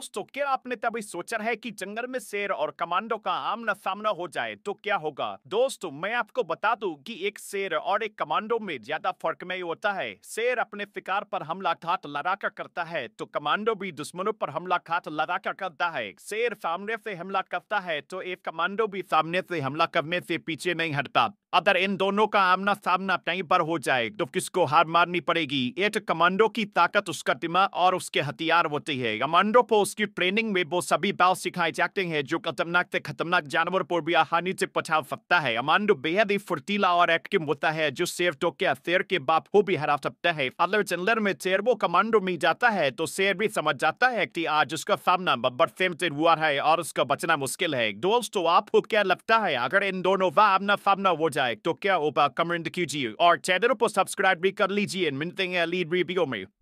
दोस्तों क्या आपने तभी सोचा है कि जंगल में शेर और कमांडो का आमना सामना हो जाए तो क्या होगा दोस्तों मैं आपको बता दूं कि एक शेर और एक कमांडो में ज्यादा फर्क नहीं होता है शेर अपने शिकार पर हमला घात लड़ाका करता है तो कमांडो भी दुश्मनों पर हमला घात लड़ाका करता है शेर सामने से हमला करता है तो एक कमांडो भी सामने से हमला करने से पीछे नहीं हटता अगर इन दोनों का आमना सामना कहीं पर हो जाए तो किसको हार मारनी पड़ेगी एट कमांडो की ताकत उसका दिमाग और उसके हथियार होती है कमांडो को उसकी ट्रेनिंग में वो सभी बाव सिखाए जाते हैं जो खतरनाक से खतरनाक जानवर पर भी आसानी से पछा सकता है कमांडो बेहद ही फुर्तीला और एक्टिव होता है जो शेर टोके शेर के बाप को भी हरा सकता है अगर चंदर में शेर वो कमांडो में जाता है तो शेर भी समझ जाता है की आज उसका सामना बब्बर सेम से हुआ है और उसका बचना मुश्किल है दोस्तों तो आपको क्या लगता है अगर इन दोनों का आमना सामना हो जाए जाए तो क्या होगा कमेंट कीजिए और चैनल को सब्सक्राइब भी कर लीजिए मिलते हैं लीड रिव्यू में